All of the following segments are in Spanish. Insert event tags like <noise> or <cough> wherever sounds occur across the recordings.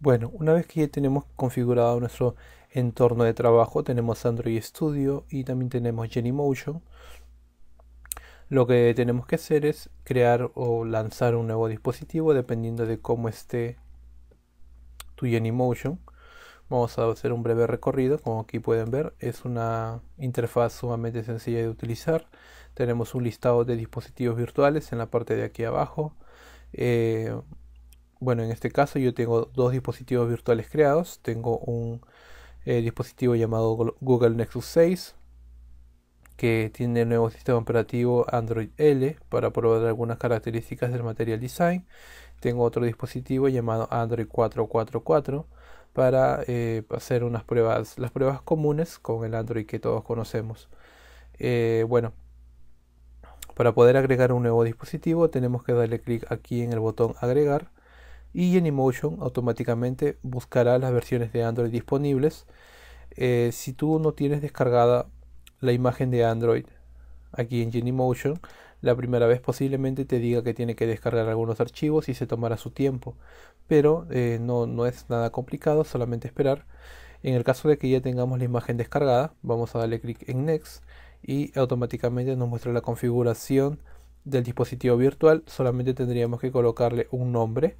Bueno, una vez que ya tenemos configurado nuestro entorno de trabajo, tenemos Android Studio y también tenemos Genymotion. Lo que tenemos que hacer es crear o lanzar un nuevo dispositivo dependiendo de cómo esté tu Genymotion. Vamos a hacer un breve recorrido, como aquí pueden ver, es una interfaz sumamente sencilla de utilizar. Tenemos un listado de dispositivos virtuales en la parte de aquí abajo. Eh, bueno, en este caso yo tengo dos dispositivos virtuales creados. Tengo un eh, dispositivo llamado Google Nexus 6 que tiene el nuevo sistema operativo Android L para probar algunas características del Material Design. Tengo otro dispositivo llamado Android 444 para eh, hacer unas pruebas, las pruebas comunes con el Android que todos conocemos. Eh, bueno, para poder agregar un nuevo dispositivo tenemos que darle clic aquí en el botón agregar y Genymotion automáticamente buscará las versiones de Android disponibles eh, si tú no tienes descargada la imagen de Android aquí en Genymotion la primera vez posiblemente te diga que tiene que descargar algunos archivos y se tomará su tiempo pero eh, no, no es nada complicado solamente esperar en el caso de que ya tengamos la imagen descargada vamos a darle clic en next y automáticamente nos muestra la configuración del dispositivo virtual solamente tendríamos que colocarle un nombre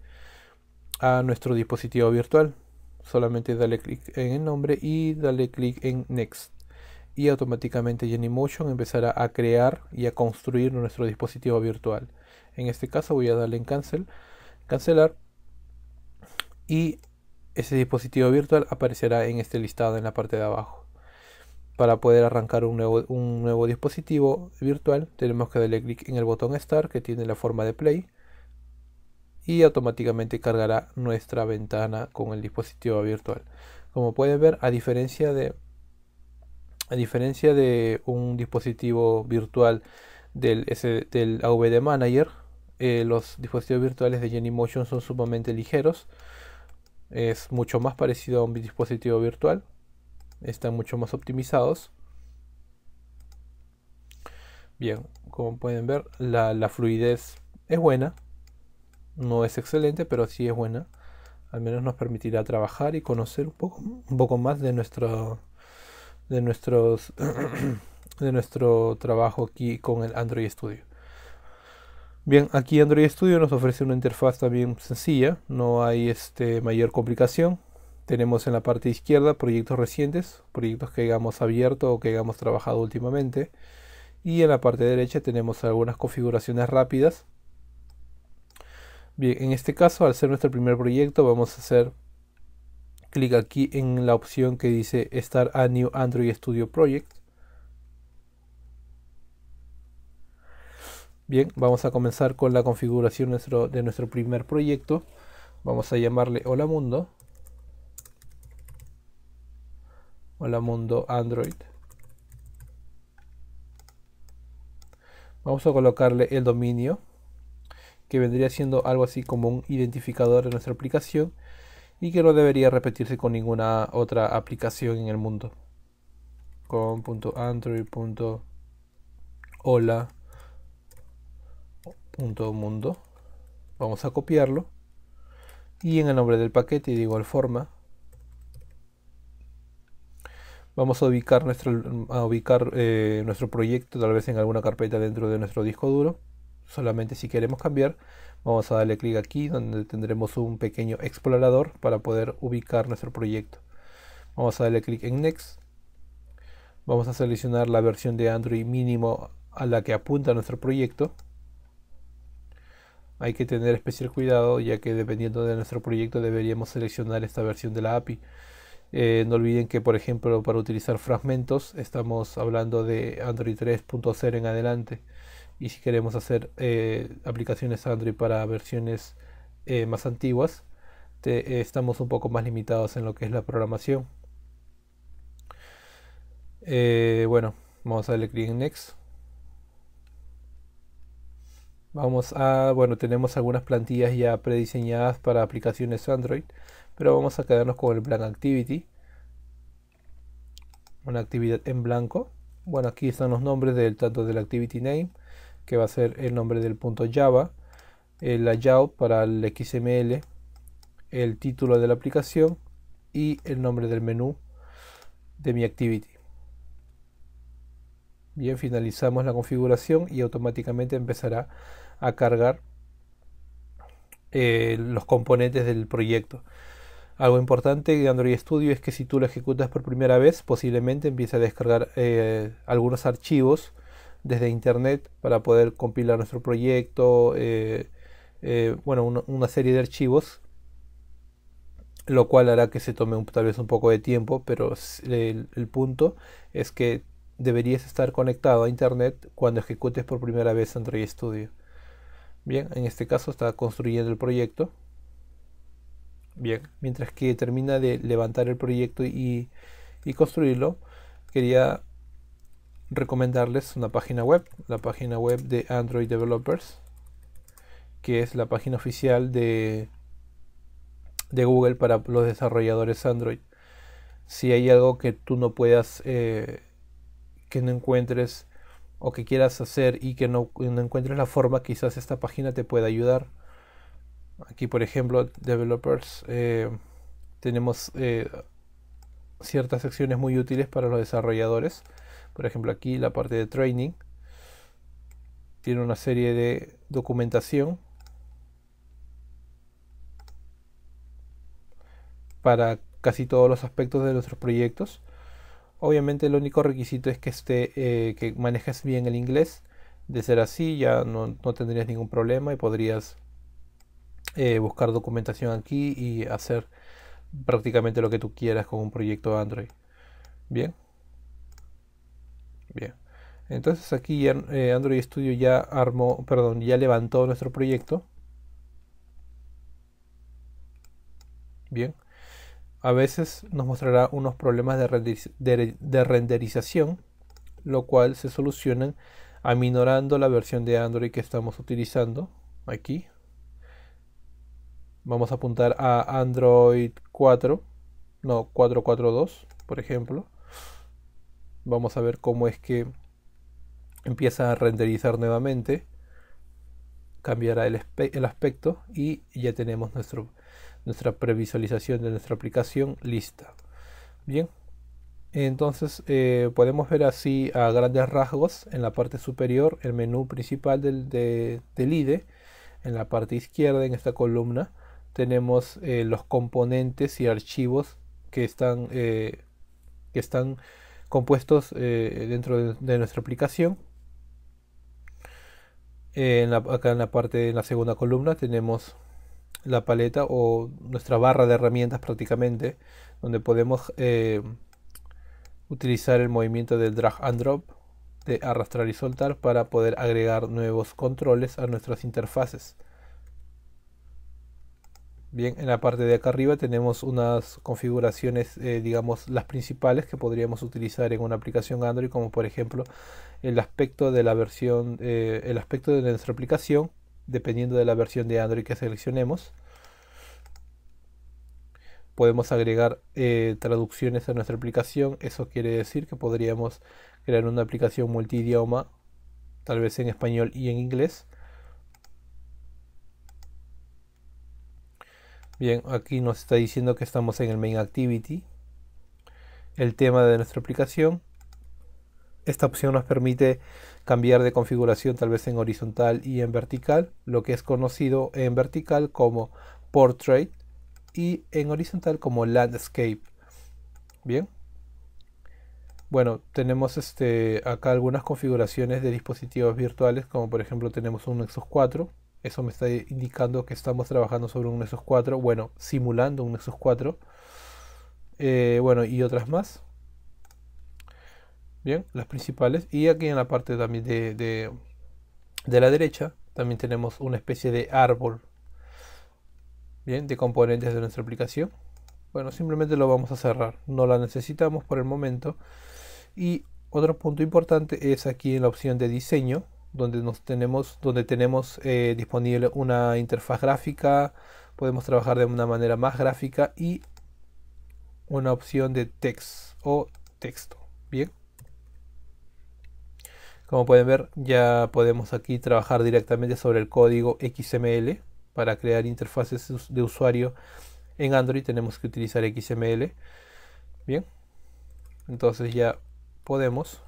a nuestro dispositivo virtual. Solamente dale clic en el nombre y dale clic en Next. Y automáticamente Genymotion empezará a crear y a construir nuestro dispositivo virtual. En este caso voy a darle en Cancel, Cancelar. Y ese dispositivo virtual aparecerá en este listado en la parte de abajo. Para poder arrancar un nuevo, un nuevo dispositivo virtual tenemos que darle clic en el botón Start que tiene la forma de Play y automáticamente cargará nuestra ventana con el dispositivo virtual. Como pueden ver, a diferencia de, a diferencia de un dispositivo virtual del, del AVD Manager, eh, los dispositivos virtuales de Genymotion son sumamente ligeros. Es mucho más parecido a un dispositivo virtual. Están mucho más optimizados. Bien, como pueden ver, la fluidez es buena. No es excelente, pero sí es buena. Al menos nos permitirá trabajar y conocer un poco, un poco más de nuestro, de nuestros, <clears throat> de nuestro trabajo aquí con el Android Studio. Bien, aquí Android Studio nos ofrece una interfaz también sencilla, no hay este, mayor complicación. Tenemos en la parte izquierda proyectos recientes, proyectos que hayamos abierto o que hayamos trabajado últimamente. Y en la parte derecha tenemos algunas configuraciones rápidas Bien, en este caso, al ser nuestro primer proyecto, vamos a hacer clic aquí en la opción que dice Start a New Android Studio Project. Bien, vamos a comenzar con la configuración de nuestro primer proyecto. Vamos a llamarle Hola Mundo. Hola Mundo Android. Vamos a colocarle el dominio que vendría siendo algo así como un identificador de nuestra aplicación y que no debería repetirse con ninguna otra aplicación en el mundo. con mundo. Vamos a copiarlo. Y en el nombre del paquete y de igual forma vamos a ubicar nuestro, ubicar, eh, nuestro proyecto tal vez en alguna carpeta dentro de nuestro disco duro Solamente si queremos cambiar, vamos a darle clic aquí donde tendremos un pequeño explorador para poder ubicar nuestro proyecto. Vamos a darle clic en Next. Vamos a seleccionar la versión de Android mínimo a la que apunta nuestro proyecto. Hay que tener especial cuidado ya que dependiendo de nuestro proyecto deberíamos seleccionar esta versión de la API. Eh, no olviden que, por ejemplo, para utilizar fragmentos, estamos hablando de Android 3.0 en adelante y si queremos hacer eh, aplicaciones Android para versiones eh, más antiguas, eh, estamos un poco más limitados en lo que es la programación. bueno, vamos a darle clic en Next. Vamos a, bueno, tenemos algunas plantillas ya prediseñadas para aplicaciones Android, pero vamos a quedarnos con el plan Activity. Una actividad en blanco. Bueno, aquí están los nombres del tanto del Activity Name que va a ser el nombre del punto Java, el layout para el XML, el título de la aplicación y el nombre del menú de mi activity. Bien, finalizamos la configuración y automáticamente empezará a cargar eh, los componentes del proyecto. Algo importante de Android Studio es que si tú lo ejecutas por primera vez, posiblemente empiece a descargar eh, algunos archivos desde internet para poder compilar nuestro proyecto, eh, eh, bueno, una, serie de archivos, lo cual hará que se tome tal vez un poco de tiempo, pero el, punto es que deberías estar conectado a internet cuando ejecutes por primera vez Android Studio. Bien, en este caso está construyendo el proyecto. Bien, mientras que termina de levantar el proyecto y, y construirlo, quería recomendarles una página web, la página web de Android Developers, que es la página oficial de, de Google para los desarrolladores Android. Si hay algo que tú no puedas, eh, que no encuentres o que quieras hacer y que no, encuentres la forma, quizás esta página te pueda ayudar. Aquí, por ejemplo, developers, eh, tenemos eh, ciertas secciones muy útiles para los desarrolladores. Por ejemplo, aquí la parte de training tiene una serie de documentación para casi todos los aspectos de nuestros proyectos. Obviamente el único requisito es que, esté, eh, que manejes bien el inglés. De ser así ya no, tendrías ningún problema y podrías eh, buscar documentación aquí y hacer prácticamente lo que tú quieras con un proyecto Android. Bien. Bien. Entonces aquí ya, eh, Android Studio ya armó, perdón, ya levantó nuestro proyecto. Bien. A veces nos mostrará unos problemas de, renderización, lo cual se solucionan aminorando la versión de Android que estamos utilizando aquí. Vamos a apuntar a Android 4, no, 442, por ejemplo. Vamos a ver cómo es que empieza a renderizar nuevamente. Cambiará el, el aspecto y ya tenemos nuestro, nuestra previsualización de nuestra aplicación lista. Bien, entonces eh, podemos ver así a grandes rasgos en la parte superior el menú principal del, IDE. E. En la parte izquierda, en esta columna, tenemos eh, los componentes y archivos que están, eh, que están compuestos eh, dentro de, nuestra aplicación. Eh, en acá en la parte, de la segunda columna, tenemos la paleta o nuestra barra de herramientas prácticamente, donde podemos eh, utilizar el movimiento del drag and drop, de arrastrar y soltar, para poder agregar nuevos controles a nuestras interfaces. Bien, en la parte de acá arriba tenemos unas configuraciones, eh, digamos, las principales que podríamos utilizar en una aplicación Android, como por ejemplo el aspecto de la versión, eh, el aspecto de nuestra aplicación, dependiendo de la versión de Android que seleccionemos. Podemos agregar eh, traducciones a nuestra aplicación, eso quiere decir que podríamos crear una aplicación multidioma, tal vez en español y en inglés Bien, aquí nos está diciendo que estamos en el main activity. El tema de nuestra aplicación. Esta opción nos permite cambiar de configuración tal vez en horizontal y en vertical, lo que es conocido en vertical como portrait y en horizontal como landscape. Bien. Bueno, tenemos este, acá algunas configuraciones de dispositivos virtuales, como por ejemplo tenemos un Nexus 4, eso me está indicando que estamos trabajando sobre un Nexus 4, bueno, simulando un Nexus 4. Eh, bueno, y otras más. Bien, las principales. Y aquí en la parte también de, de la derecha, también tenemos una especie de árbol. Bien, de componentes de nuestra aplicación. Bueno, simplemente lo vamos a cerrar. No la necesitamos por el momento. Y otro punto importante es aquí en la opción de diseño donde nos tenemos, donde tenemos eh, disponible una interfaz gráfica, podemos trabajar de una manera más gráfica y una opción de text o texto. Bien. Como pueden ver, ya podemos aquí trabajar directamente sobre el código XML para crear interfaces de usuario en Android tenemos que utilizar XML. Bien. Entonces ya podemos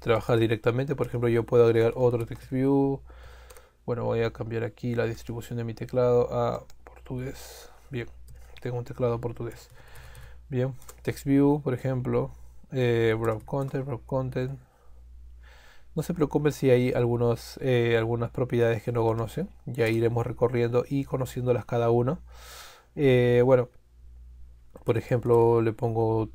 trabajar directamente. Por ejemplo, yo puedo agregar otro TextView. Bueno, voy a cambiar aquí la distribución de mi teclado a portugués. Bien, tengo un teclado portugués. Bien, TextView, por ejemplo, eh, Browse Content, Content. No se preocupen si hay algunos, eh, algunas propiedades que no conocen. Ya iremos recorriendo y conociéndolas cada uno. Eh, bueno, por ejemplo, le pongo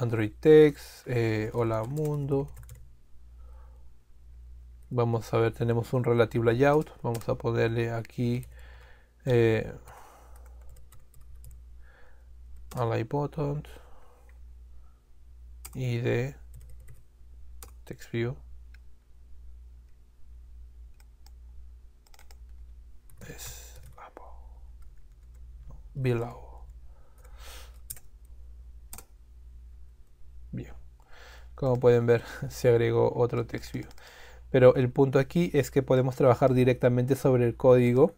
Android Text, eh, Hola Mundo. Vamos a ver, tenemos un relative layout. Vamos a ponerle aquí a eh, la Buttons y de Text View. below. Como pueden ver, <laughs> se agregó otro text Pero el punto aquí es que podemos trabajar directamente sobre el código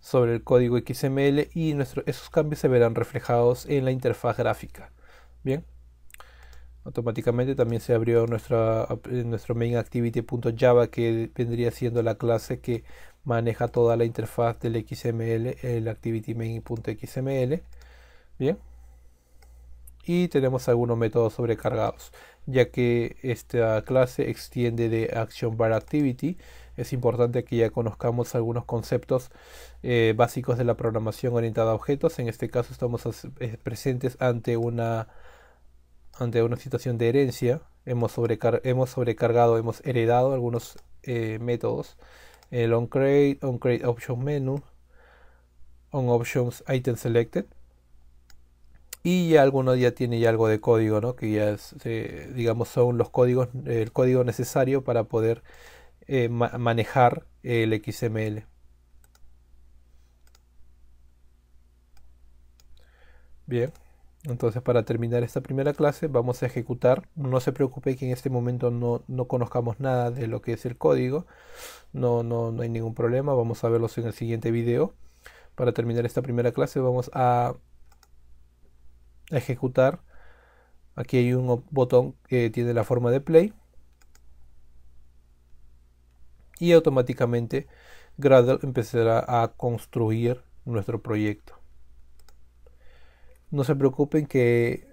sobre el código XML y esos cambios se verán reflejados en la interfaz gráfica. Bien, automáticamente también se abrió nuestra, eh, nuestro mainActivity.java que vendría siendo la clase que maneja toda la interfaz del XML, el ActivityMain.xml. Bien, y tenemos algunos métodos sobrecargados, ya que esta clase extiende de Action Bar Activity. Es importante que ya conozcamos algunos conceptos eh, básicos de la programación orientada a objetos. En este caso estamos eh, presentes ante una, ante una situación de herencia. Hemos, hemos sobrecargado, hemos heredado algunos eh, métodos. El onCreate, OnCreateOptionMenu, OnOptionsItemSelected y ya alguno ya tiene ya algo de código, ¿no? que ya eh, digamos son los códigos, el código necesario para poder eh, manejar el XML. Bien, entonces para terminar esta primera clase vamos a ejecutar. No se preocupe que en este momento no, conozcamos nada de lo que es el código. No, no, no hay ningún problema, vamos a verlos en el siguiente video. Para terminar esta primera clase vamos a ejecutar. Aquí hay un botón que tiene la forma de play. Y automáticamente Gradle empezará a construir nuestro proyecto. No se preocupen que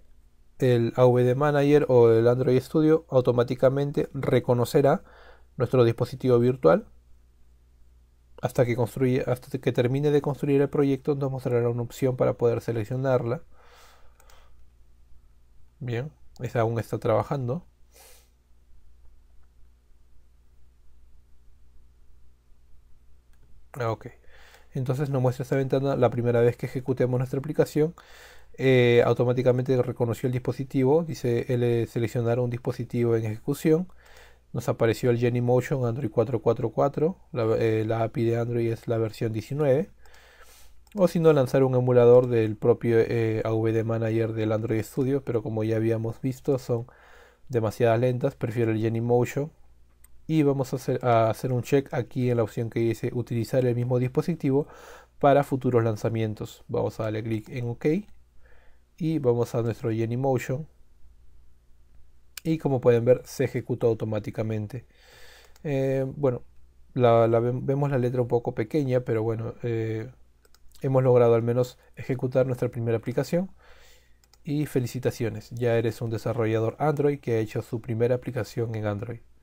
el AVD Manager o el Android Studio automáticamente reconocerá nuestro dispositivo virtual hasta que, construye, hasta que termine de construir el proyecto nos mostrará una opción para poder seleccionarla Bien, esa aún está trabajando. Ah, ok. Entonces nos muestra esta ventana la primera vez que ejecutemos nuestra aplicación. Eh, automáticamente reconoció el dispositivo. Dice el seleccionar un dispositivo en ejecución. Nos apareció el Jenny Motion Android 444. Eh, la API de Android es la versión 19 o si no lanzar un emulador del propio eh, AVD Manager del Android Studio, pero como ya habíamos visto son demasiadas lentas, prefiero el Genymotion y vamos a hacer, un check aquí en la opción que dice utilizar el mismo dispositivo para futuros lanzamientos. Vamos a darle clic en OK y vamos a nuestro Genymotion y como pueden ver se ejecuta automáticamente. Eh, bueno, vemos la letra un poco pequeña, pero bueno, eh, hemos logrado al menos ejecutar nuestra primera aplicación. Y felicitaciones, ya eres un desarrollador Android que ha hecho su primera aplicación en Android.